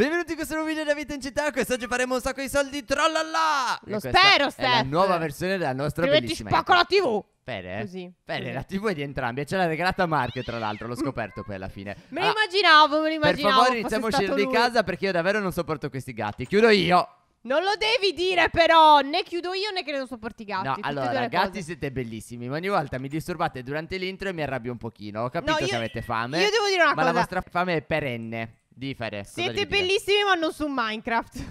Benvenuti in questo nuovo video da Vita in Città, quest'oggi faremo un sacco di soldi, Trollala! Lo spero, Steph! è la nuova versione della nostra Prima bellissima... Prima ti spacco la TV! Bene, eh? così, bene la TV è di entrambi ce l'ha regalata Mark, tra l'altro, l'ho scoperto poi alla fine. Me lo ah, immaginavo, me lo immaginavo. Per favore iniziamo a uscire di casa perché io davvero non sopporto questi gatti. Chiudo io! Non lo devi dire però, né chiudo io né che non sopporti i gatti. No, allora, gatti cose. siete bellissimi, ma ogni volta mi disturbate durante l'intro e mi arrabbio un pochino. Ho capito no, io, che avete fame. Io devo dire una ma cosa. Ma la vostra fame è perenne. Di Fere. Siete bellissimi ma non su Minecraft.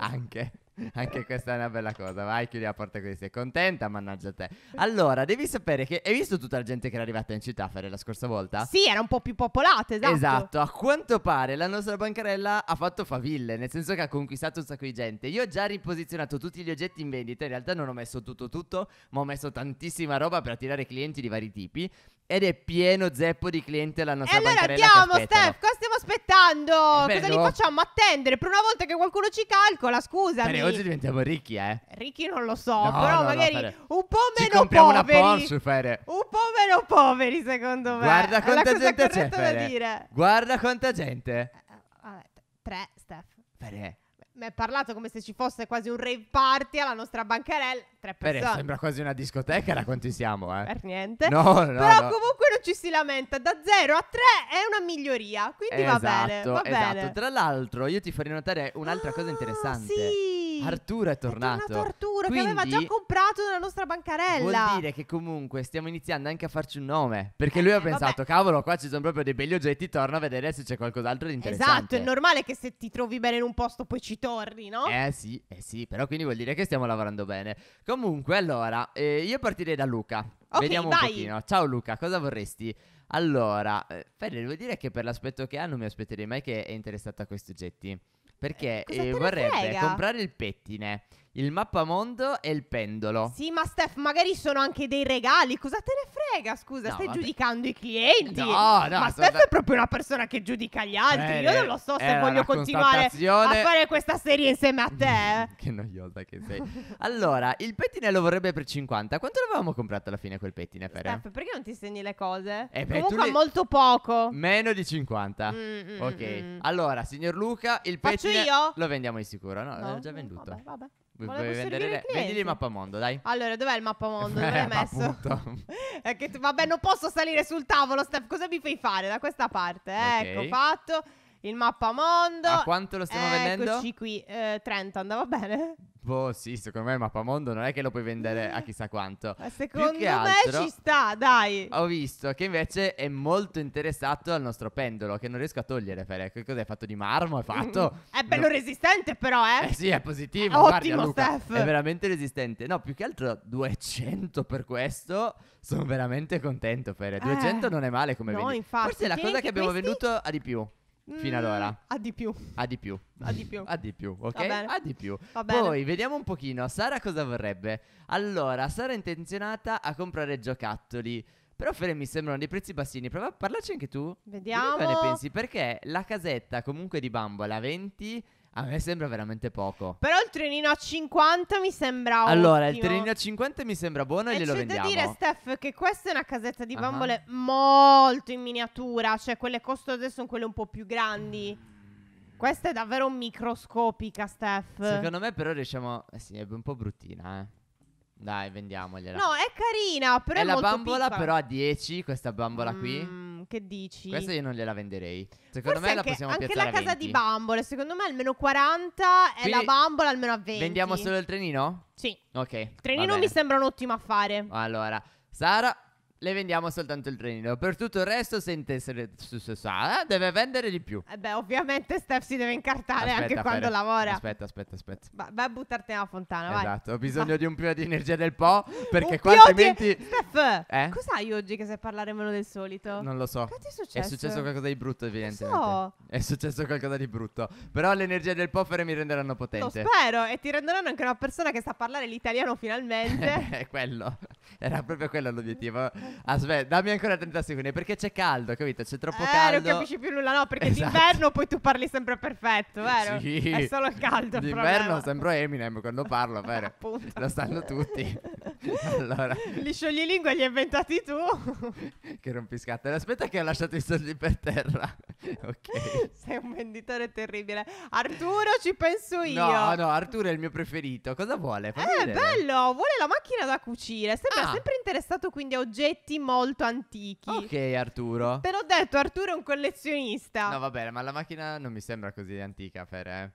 Anche. Anche questa è una bella cosa. Vai, chiudi la porta così. Sei contenta? Mannaggia te. Allora, devi sapere che hai visto tutta la gente che era arrivata in città Fere la scorsa volta? Sì, era un po' più popolata, esatto. Esatto. A quanto pare la nostra bancarella ha fatto faville, nel senso che ha conquistato un sacco di gente. Io ho già riposizionato tutti gli oggetti in vendita. In realtà non ho messo tutto, tutto, ma ho messo tantissima roba per attirare clienti di vari tipi. Ed è pieno zeppo di clienti la nostra bancarella. e allora bancarella. andiamo, Steph, cosa stiamo aspettando? Eh, cosa li facciamo attendere? Per una volta che qualcuno ci calcola, scusami. Però oggi diventiamo ricchi, eh. Ricchi non lo so, no, però no, magari no, un po' meno poveri. Un po' meno poveri, secondo me. Guarda quanta gente c'è, Guarda quanta gente. Uh, vabbè, tre, Steph. Fere mi è parlato come se ci fosse quasi un rave party alla nostra bancarella. Tre persone. Bene, sembra quasi una discoteca da quanti siamo, eh? Per niente. No, no, Però no. comunque non ci si lamenta. Da 0 a 3 è una miglioria. Quindi esatto, va bene. Va esatto. Bene. Tra l'altro, io ti farei notare un'altra ah, cosa interessante. Sì. Arturo è tornato. È tornato Arturo quindi, che aveva già comprato nella nostra bancarella. Vuol dire che comunque stiamo iniziando anche a farci un nome. Perché eh, lui ha pensato, cavolo, qua ci sono proprio dei begli oggetti. Torno a vedere se c'è qualcos'altro di interessante. Esatto, è normale che se ti trovi bene in un posto poi ci torri, no? Eh sì, eh sì, però quindi vuol dire che stiamo lavorando bene. Comunque, allora, eh, io partirei da Luca. Okay, Vediamo vai. un pochino. Ciao Luca, cosa vorresti? Allora, eh, Fede, devo dire che per l'aspetto che ha non mi aspetterei mai che è interessato a questi oggetti. Perché eh, eh, vorrebbe comprare il pettine il mappamondo e il pendolo. Sì, ma Steph, magari sono anche dei regali. Cosa te ne frega? Scusa, No, stai vabbè. giudicando i clienti. No, no, ma Steph da- è proprio una persona che giudica gli altri. Eh, io non lo so se voglio continuare a fare questa serie insieme a te. che noiosa che sei. Allora, il pettine lo vorrebbe per 50. Quanto l'avevamo comprato alla fine quel pettine, Fere? Steph, perché non ti segni le cose? Eh, beh, Comunque le- molto poco. Meno di 50. Mm, mm, ok. mm. Allora, signor Luca, il Faccio pettine io? lo vendiamo di sicuro, no? No? L'ho già venduto. Vabbè, vabbè. Volevo vendere Vendi il mappamondo, dai. Allora, dov'è il mappamondo? Dove l'hai eh, messo? è che, vabbè, non posso salire sul tavolo, Steph. Cosa mi fai fare da questa parte? Okay. Ecco, fatto il mappamondo. A quanto lo stiamo Eccoci eh, vendendo? Eccoci qui, eh, 30, andava bene? Boh, sì, secondo me il mappamondo non è che lo puoi vendere a chissà quanto. Ma eh, secondo me altro, ci sta, dai. Ho visto che invece è molto interessato al nostro pendolo, che non riesco a togliere, Fere. Che cos'è fatto di marmo? È fatto. Mm, è bello no. resistente, però, eh? Eh sì, è positivo. È guarda, ottimo, Luca, Steph. È veramente resistente. No, più che altro 200 per questo. Sono veramente contento, Fere. 200 eh. non è male come no, vendita. Infatti, Forse è la cosa che abbiamo questi... venduto a di più. Fino ad ora. Mm, a di più. A di più. A di più. a di più, ok? A di più. Poi vediamo un pochino. Sara cosa vorrebbe? Allora, Sara è intenzionata a comprare giocattoli. Però Fere mi sembrano dei prezzi bassini. Prova a parlarci anche tu. Vediamo. Cosa ne pensi? Perché la casetta comunque di bambola 20 a me sembra veramente poco. Però il trenino a 50 mi sembra Allora, il trenino a 50 mi sembra buono e, e glielo vendiamo. C'è da dire, Steph, che questa è una casetta di bambole uh-huh. molto in miniatura. Cioè, quelle costose sono quelle un po' più grandi. Questa è davvero microscopica, Steph. Secondo me, però, riusciamo. Eh sì, è un po' bruttina, eh. Dai, vendiamogliela. No, è carina, però è, è la bambola, piccola. però, a 10, questa bambola mm. qui. Mm, che dici? Questa io non gliela venderei. Secondo Forse me la anche- possiamo Anche la casa di bambole, secondo me almeno 40 e la bambola almeno a 20. Vendiamo solo il trenino? Sì. Ok. Il trenino mi sembra un ottimo affare. Allora, Sara le vendiamo soltanto il trenino. Per tutto il resto, se intessere ah, deve vendere di più. Eh beh, ovviamente Steph si deve incartare aspetta, anche quando Fere. lavora. Aspetta, aspetta, aspetta. Va, vai a buttarti nella fontana, esatto, vai. Esatto, ho bisogno vai. di un po' di energia del po', perché un qua altrimenti... Di... Steph, eh? cos'hai oggi che sai parlare meno del solito? Non lo so. Che ti è successo? È successo qualcosa di brutto, evidentemente. Lo so. È successo qualcosa di brutto. Però l'energia del Poffere mi renderanno potente. Lo spero, e ti renderanno anche una persona che sa parlare l'italiano finalmente. è quello. Era proprio quello l'obiettivo. Aspetta, ah, dammi ancora 30 secondi perché c'è caldo, capito? C'è troppo eh, caldo. non capisci più nulla, no? Perché esatto. d'inverno poi tu parli sempre perfetto, vero? Sì. È solo il caldo. D'inverno sembro Eminem quando parlo, vero? Appunto. Lo sanno tutti. allora. Li sciogli lingua li hai inventati tu. che rompiscattole. Aspetta che ho lasciato i soldi per terra. ok. Sei un venditore terribile. Arturo, ci penso io. No, no, Arturo è il mio preferito. Cosa vuole? Fammi eh, vedere. bello. Vuole la macchina da cucire. Sembra Ah, sempre interessato quindi a oggetti molto antichi. Ok, Arturo. Te l'ho detto, Arturo è un collezionista. No, vabbè, ma la macchina non mi sembra così antica, Fer, eh.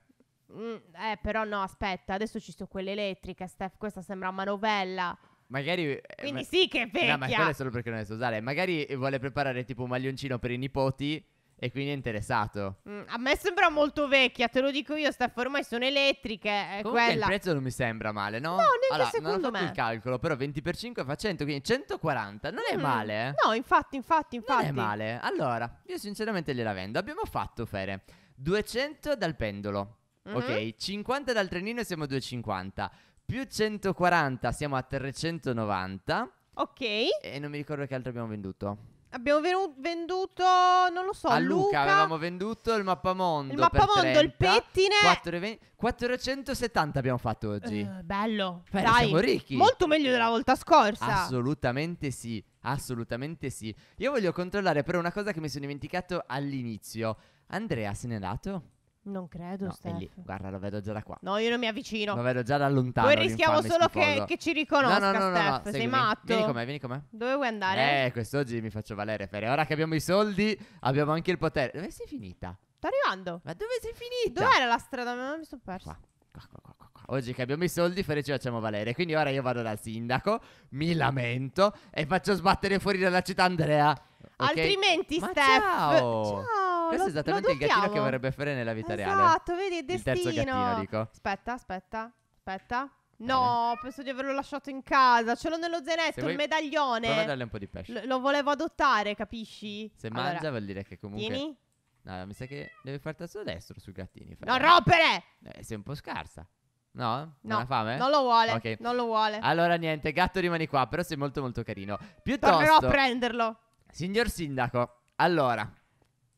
Mm, eh, però no, aspetta, adesso ci sono quelle elettriche, Steph, questa sembra manovella. Magari. Eh, quindi ma... sì che è vecchia. No, ma quello è solo perché non è so usare. Magari vuole preparare tipo un maglioncino per i nipoti e quindi è interessato. Mm, a me sembra molto vecchia, te lo dico io, Stefano, ormai sono elettriche. È Comunque il prezzo non mi sembra male, no? No, neanche allora, secondo non ho fatto me. il calcolo, però 20 per 5 fa 100, quindi 140, non mm. è male. Eh? No, infatti, infatti, infatti. Non è male. Allora, io sinceramente gliela vendo. Abbiamo fatto, Fere, 200 dal pendolo, mm-hmm. ok? 50 dal trenino e siamo a 250. Più 140 siamo a 390. Ok. E non mi ricordo che altro abbiamo venduto. Abbiamo venduto, non lo so, a Luca, Luca avevamo venduto il mappamondo Il mappamondo, 30, il pettine 470 abbiamo fatto oggi Eh, bello. Beh, Dai. siamo ricchi. Molto meglio della volta scorsa. Assolutamente sì, assolutamente sì Io voglio controllare però una cosa che mi sono dimenticato all'inizio Andrea se n'è andato? Non credo, no, è lì. Guarda, lo vedo già da qua. No, io non mi avvicino. Lo vedo già da lontano. Poi rischiamo solo che, che, ci riconosca, no, no, no, Steph. Sei matto. Vieni con me, vieni con me. Dove vuoi andare? Eh, quest'oggi mi faccio valere, Fere. Ora che abbiamo i soldi, abbiamo anche il potere. Dove sei finita? Sto arrivando. Ma dove sei finita? Dov'era la strada? Non mi sono persa. Qua. Qua, qua, qua, Oggi che abbiamo i soldi, Fere ci facciamo valere. Quindi ora io vado dal sindaco, mi lamento e faccio sbattere fuori dalla città Andrea. Okay? Altrimenti, Ma Steph. Ciao. ciao. Questo lo, è esattamente il gattino che vorrebbe fare nella vita esatto, reale. Esatto, vedi, è destino. Il terzo gattino, dico. Aspetta, aspetta, aspetta. Eh. No, eh. penso di averlo lasciato in casa. Ce l'ho nello zainetto, il medaglione. Prova a darle un po' di pesce. L- lo volevo adottare, capisci? Se allora, mangia vuol dire che comunque... Tieni. No, mi sa che deve fare tasto destro sui gattini. Fai. Non rompere! Eh, sei un po' scarsa. No? No. Non ha fame? Non lo vuole. Okay. Non lo vuole. Allora niente, gatto rimani qua, però sei molto molto carino. Piuttosto... Tornerò a prenderlo. Signor sindaco, allora,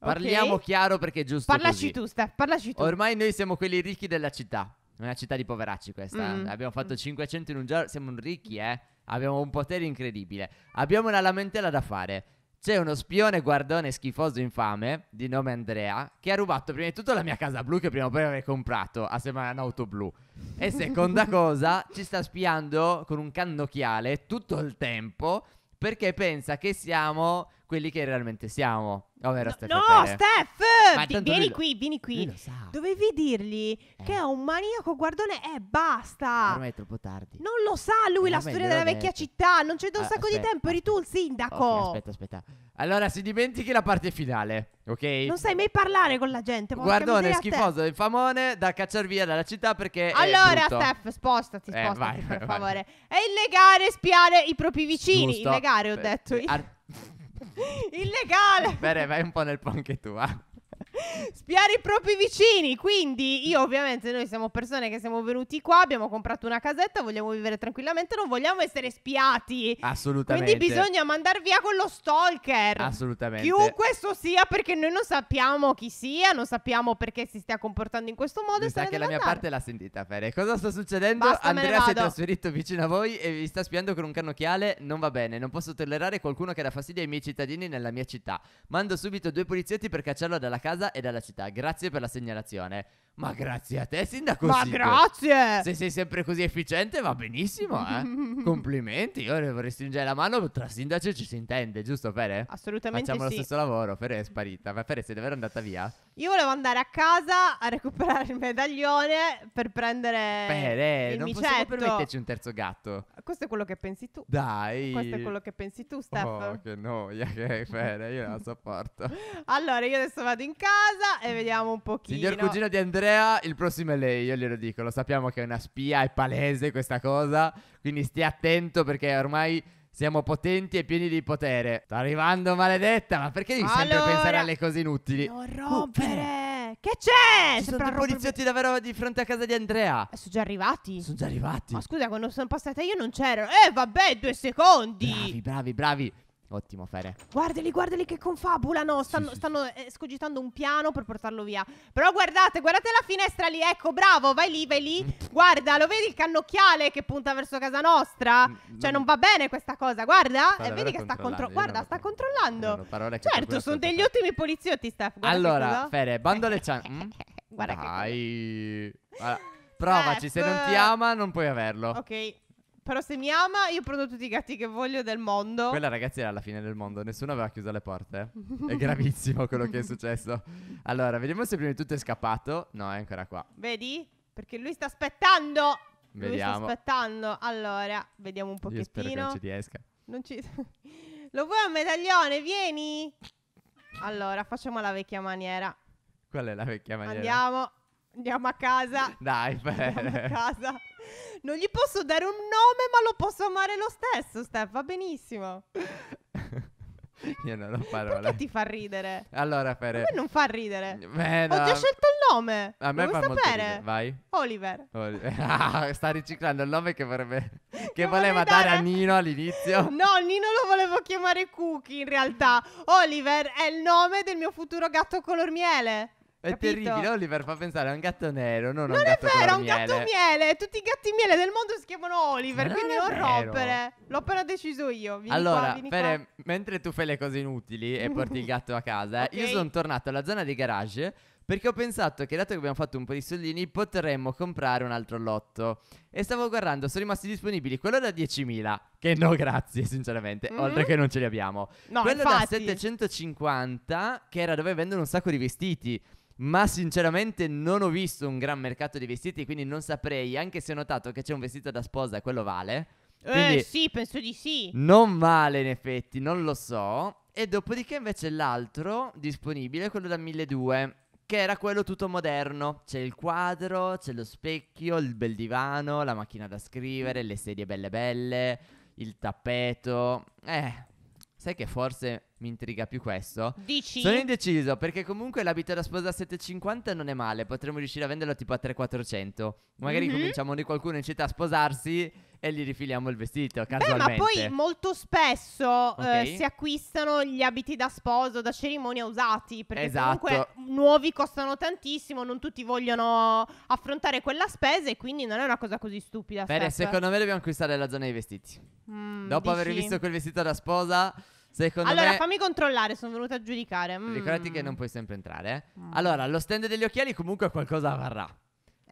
Parliamo okay. chiaro perché è giusto. Parlaci così. tu, Steph, parlaci tu. Ormai noi siamo quelli ricchi della città. È una città di poveracci questa. Mm. Abbiamo fatto 500 mm. in un giorno. Siamo ricchi, eh. Abbiamo un potere incredibile. Abbiamo una lamentela da fare. C'è uno spione guardone schifoso infame di nome Andrea che ha rubato prima di tutto la mia casa blu che prima o poi avrei comprato assieme a un'auto blu. E seconda cosa, ci sta spiando con un cannocchiale tutto il tempo perché pensa che siamo quelli che realmente siamo. Ovvero no, Steph. No, Steph! vieni lui, qui, vieni qui. Dovevi dirgli eh. che è un maniaco guardone e eh, basta. Ormai è troppo tardi. Non lo sa lui eh, la storia della vecchia detto. città. Non c'è da un allora, ah, sacco aspetta. di tempo. Eri tu il sindaco. Okay, aspetta, aspetta. Allora si dimentichi la parte finale, ok? Non sai mai parlare con la gente. Guardone schifoso, famone da cacciar via dalla città perché. Allora, Steph, spostati, eh, spostati, eh, vai, per vai, favore. Vai. È illegale spiare i propri vicini. Giusto. Illegale, ho detto. Ar- Illegale! Bene, vai un po' nel po' anche tu, va spiare i propri vicini. Quindi io ovviamente noi siamo persone che siamo venuti qua, abbiamo comprato una casetta, vogliamo vivere tranquillamente, non vogliamo essere spiati. Assolutamente. Quindi bisogna mandar via con lo stalker. Assolutamente. Chiunque questo sia perché noi non sappiamo chi sia, non sappiamo perché si stia comportando in questo modo. Mi sa che la mia andare. parte l'ha sentita Fere. Cosa sta succedendo? Basta, Andrea si è trasferito vicino a voi e vi sta spiando con un cannocchiale. Non va bene, non posso tollerare qualcuno che dà fastidio ai miei cittadini nella mia città. Mando subito due poliziotti per cacciarlo dalla casa e dalla città. Grazie per la segnalazione. Ma grazie a te, sindaco. Ma Sico. grazie! Se sei sempre così efficiente, va benissimo, eh. Complimenti, io vorrei stringere la mano. Tra sindaci e ci si intende, giusto, Fere? Assolutamente. Facciamo sì. lo stesso lavoro. Fere è sparita. Ma Fere, sei davvero andata via? Io volevo andare a casa a recuperare il medaglione per prendere. Fere, il non micetto. possiamo permetterci un terzo gatto. Questo è quello che pensi tu. Dai. Questo è quello che pensi tu, Stefano. Oh, che noia che hai, Fere. Io la sopporto. allora, io adesso vado in casa e vediamo un pochino. Signor cugino di Andrea europea, il prossimo è lei, io glielo dico, lo sappiamo che è una spia, è palese questa cosa, quindi stia attento perché ormai siamo potenti e pieni di potere. Sta arrivando maledetta, ma perché devi sempre pensare alle cose inutili? Non uh, rompere! Che c'è? Ci sono dei poliziotti davvero di fronte a casa di Andrea. Eh, sono già arrivati. Sono già arrivati. Ma scusa, quando sono passata io non c'erano. Eh, vabbè, due secondi. Bravi, bravi, bravi. Ottimo, Fere. Guardali, guardali che confabulano. Stanno, sì, sì. stanno eh, un piano per portarlo via. Però guardate, guardate la finestra lì. Ecco, bravo, vai lì, vai lì. Mm. Guarda, lo vedi il cannocchiale che punta verso casa nostra? Mm, cioè, non va bene questa cosa. Guarda, eh, vedi che sta, contro... guarda, sta controllando. Certo, sono degli ottimi poliziotti, Steph. Guarda allora, Fere, bando alle chance. Mm? guarda Dai. Che... Guarda. Provaci, Steph. se non ti ama non puoi averlo. Ok. Però se mi ama, io prendo tutti i gatti che voglio del mondo. Quella ragazzi era la fine del mondo, nessuno aveva chiuso le porte. È gravissimo quello che è successo. Allora, vediamo se prima di tutto è scappato. No, è ancora qua. Vedi? Perché lui sta aspettando. Vediamo. Lui sta aspettando. Allora, vediamo un pochettino. Io spero che non ci riesca. Non ci... Lo vuoi un medaglione? Vieni. Allora, facciamo la vecchia maniera. Qual è la vecchia maniera? Andiamo. Andiamo a casa. Dai, per... Andiamo a casa. Non gli posso dare un nome, ma lo posso amare lo stesso, Steph, va benissimo. Io non ho parole. Perché ti fa ridere? Allora, per... A me non fa ridere. Beh, no. Ho già scelto il nome. A me Vuoi fa sapere? Ridere. Vai. Oliver. Oliver. Ah, sta riciclando il nome che vorrebbe... Che voleva dare... dare a Nino all'inizio. No, Nino lo volevo chiamare Cookie in realtà. Oliver è il nome del mio futuro gatto color miele. È Capito? terribile, Oliver fa pensare a un gatto nero, non, non a un gatto vero, un miele. gatto miele. Tutti i gatti miele del mondo si chiamano Oliver, non quindi non vero. rompere. L'ho appena deciso io. Vieni allora, qua, Fere, qua. mentre tu fai le cose inutili e porti il gatto a casa, okay. io sono tornato alla zona di garage perché ho pensato che dato che abbiamo fatto un po' di soldini potremmo comprare un altro lotto. E stavo guardando, sono rimasti disponibili quello da 10.000, che no grazie sinceramente, mm-hmm. oltre che non ce li abbiamo. No, quello infatti. da 750, che era dove vendono un sacco di vestiti ma sinceramente non ho visto un gran mercato di vestiti, quindi non saprei, anche se ho notato che c'è un vestito da sposa, quello vale. Eh, quindi eh sì, penso di sì. Non vale in effetti, non lo so. E dopodiché invece l'altro disponibile, quello da 1200, che era quello tutto moderno. C'è il quadro, c'è lo specchio, il bel divano, la macchina da scrivere, le sedie belle belle, il tappeto. Eh, sai che forse mi intriga più questo. Dici? Sono indeciso perché comunque l'abito da sposa a 750 non è male, potremmo riuscire a venderlo tipo a 3400. Magari mm-hmm. cominciamo noi qualcuno in città a sposarsi e gli rifiliamo il vestito casualmente. Beh, ma poi molto spesso okay. eh, si acquistano gli abiti da sposo, da cerimonia usati, perché esatto. comunque nuovi costano tantissimo, non tutti vogliono affrontare quella spesa e quindi non è una cosa così stupida. Bene, secondo me dobbiamo acquistare la zona dei vestiti. Mm, Dopo dici? aver visto quel vestito da sposa Secondo allora, me... fammi controllare, sono venuta a giudicare. Mm. Ricordati che non puoi sempre entrare. Eh? Mm. Allora, lo stand degli occhiali comunque qualcosa varrà.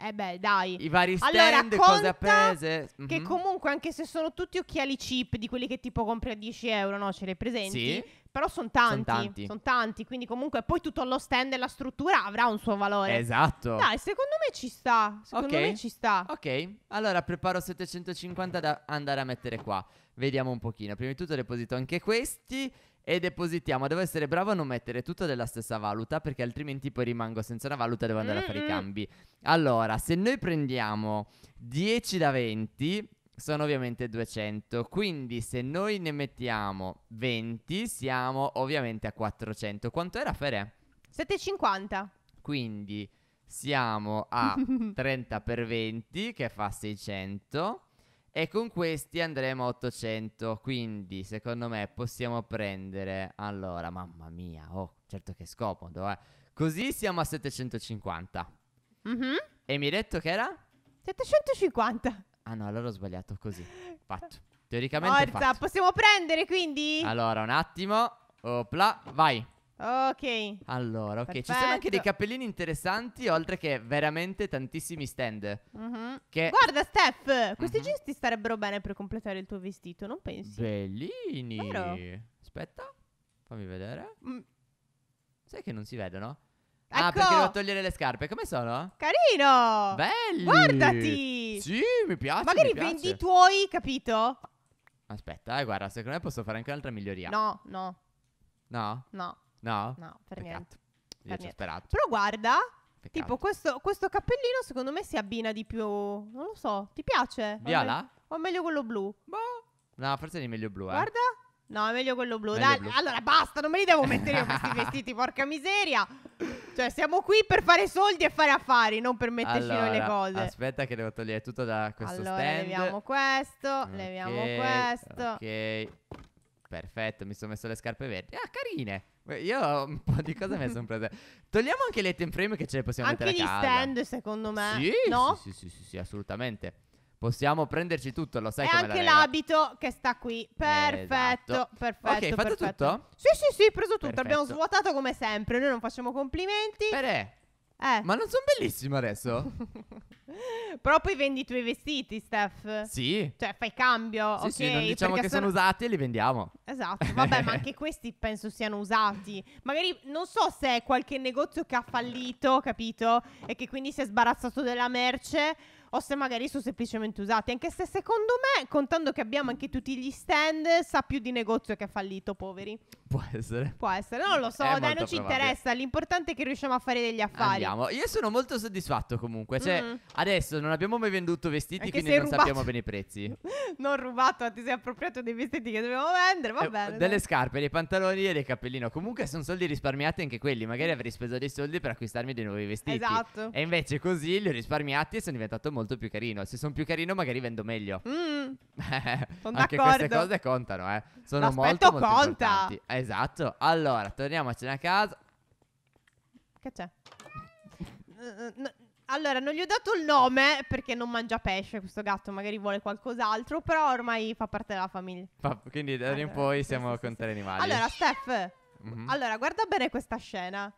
Eh beh, dai. I vari stand, allora, cose appese. Mm-hmm. Che mhm. comunque, anche se sono tutti occhiali cheap, di quelli che tipo compri a 10 euro, no? Ce li presenti? Sì. Però sono tanti. Sono tanti. Son tanti. Quindi comunque poi tutto lo stand e la struttura avrà un suo valore. Esatto. Dai, secondo me ci sta. Secondo okay. me ci sta. Ok. Allora preparo 750 da andare a mettere qua. Vediamo un pochino. Prima di tutto deposito anche questi e depositiamo. Devo essere bravo a non mettere tutto della stessa valuta perché altrimenti poi rimango senza una valuta e devo andare Mm-mm. a fare i cambi. Allora, se noi prendiamo 10 da 20 sono ovviamente 200, quindi se noi ne mettiamo 20 siamo ovviamente a 400. Quanto era Fere? 750. Quindi siamo a 30 per 20 che fa 600 e con questi andremo a 800. Quindi, secondo me, possiamo prendere... Allora, mamma mia, oh, certo che scomodo, eh. Così siamo a 750. Mm-hmm. E mi hai detto che era? 750. Ah no, allora ho sbagliato, così. Fatto. Teoricamente Forza, fatto. possiamo prendere quindi? Allora, un attimo. Opla, vai. Ok. Allora, ok, Perfetto. ci sono anche dei cappellini interessanti, oltre che veramente tantissimi stand. Mm-hmm. Che... Guarda, Steph, questi mm-hmm. jeans ti starebbero bene per completare il tuo vestito, non pensi? Bellini. Vero? Aspetta, fammi vedere. Mm. Sai che non si vedono? Ah, ecco. Ah, perché devo togliere le scarpe. Come sono? Carino! Belli! Guardati! Sì, mi piace. Magari mi vendi i tuoi, capito? Aspetta, eh, guarda, secondo me posso fare anche un'altra miglioria. No, no. No? No. No? No, per Peccato. niente. Io per ci ho sperato. Però guarda, Peccato. tipo questo, questo cappellino secondo me si abbina di più, non lo so, ti piace? Viola? O è meglio quello blu? Boh. No, forse è meglio blu, eh. Guarda. No, è meglio quello blu. Meglio Dai, blu. allora basta, non me li devo mettere io questi vestiti, porca miseria. Cioè, siamo qui per fare soldi e fare affari, non per metterci allora, noi le cose. Aspetta, che devo togliere tutto da questo allora, stand. Leviamo questo, okay, leviamo questo. Ok. Perfetto, mi sono messo le scarpe verdi. Ah, carine. Io un po' di cose mi sono prese. Togliamo anche le time frame che ce le possiamo anche mettere a casa. Anche gli stand, secondo me. Sì, no? sì, sì, sì, sì, sì assolutamente. Possiamo prenderci tutto, lo sai e come anche l'abito che sta qui. Perfetto, esatto. perfetto. Ok, fatto perfetto. tutto? Sì, sì, sì, preso tutto. Perfetto. Abbiamo svuotato come sempre. Noi non facciamo complimenti. Perè. Eh. Ma non sono bellissima adesso? Però poi vendi i tuoi vestiti, Steph. Sì. Cioè, fai cambio. Sì, okay, sì, non diciamo che sono... sono... usati e li vendiamo. Esatto. Vabbè, ma anche questi penso siano usati. Magari non so se è qualche negozio che ha fallito, capito? E che quindi si è sbarazzato della merce o se magari sono semplicemente usati. Anche se secondo me, contando che abbiamo anche tutti gli stand, sa più di negozio che ha fallito, poveri. Può essere. Può essere, non lo so, è dai, non ci interessa. L'importante è che riusciamo a fare degli affari. Andiamo. Io sono molto soddisfatto comunque. Cioè, mm. adesso non abbiamo mai venduto vestiti, anche quindi non rubato. sappiamo bene i prezzi. non rubato, ti sei appropriato dei vestiti che dovevamo vendere, va eh, bene. Delle scarpe, dei pantaloni e dei cappellino. Comunque sono soldi risparmiati anche quelli. Magari avrei speso dei soldi per acquistarmi dei nuovi vestiti. Esatto. E invece così li ho risparmiati e sono diventato molto molto più carino. Se sono più carino, magari vendo meglio. Mm, Anche d'accordo. queste cose contano, eh. Sono L'aspetto molto, molto importanti. Esatto. Allora, torniamocene a casa. Che c'è? Allora, non gli ho dato il nome perché non mangia pesce questo gatto, magari vuole qualcos'altro, però ormai fa parte della famiglia. quindi da allora, in poi siamo sì, con sì, tre animali. Allora, Steph, mm-hmm. allora guarda bene questa scena.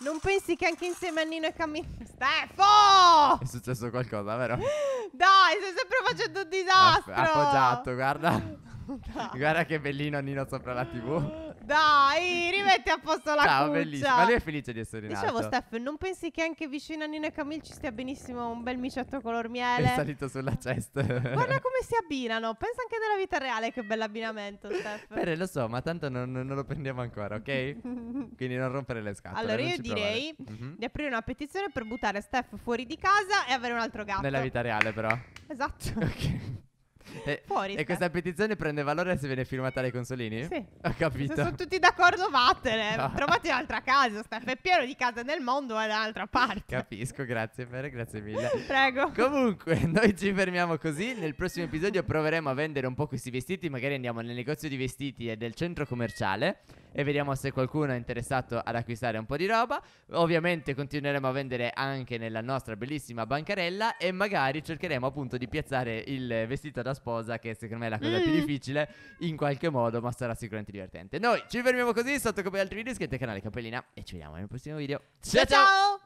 Non pensi che anche insieme a Nino e Camilla... Stefo! È successo qualcosa, vero? Dai, stai sempre facendo un disastro! Aff- appoggiato, guarda. Dai. Guarda che bellino Nino sopra la tv. Dai, rimetti a posto la Ciao, cuccia. bellissimo. Ma lui è felice di essere nato. Dicevo, Steph, non pensi che anche vicino a Nino e Camille ci stia benissimo un bel miciotto color miele? È salito sulla cesta. Guarda come si abbinano. Pensa anche della vita reale, che bel abbinamento, Steph. Beh, lo so, ma tanto non, non lo prendiamo ancora, ok? Quindi non rompere le scatole. Allora, io direi provare. Mhm. di aprire una petizione per buttare Steph fuori di casa e avere un altro gatto. Nella vita reale, però. Esatto. Ok. E, Fuori e questa petizione prende valore se viene firmata dai consolini? Sì. Ho capito. Se sono tutti d'accordo, vattene. Trovate un'altra casa. Stefano è pieno di case nel mondo e da un'altra parte. Capisco, grazie per, grazie mille. Prego. Comunque, noi ci fermiamo così. Nel prossimo episodio proveremo a vendere un po' questi vestiti. Magari andiamo nel negozio di vestiti e del centro commerciale e vediamo se qualcuno è interessato ad acquistare un po' di roba. Ovviamente continueremo a vendere anche nella nostra bellissima bancarella e magari cercheremo appunto di piazzare il vestito da sposa, che secondo me è la cosa mm. più difficile, in qualche modo, ma sarà sicuramente divertente. Noi ci fermiamo così, sotto come altri video, iscrivetevi al canale Cappellina e ci vediamo nel prossimo video. ciao! ciao! ciao!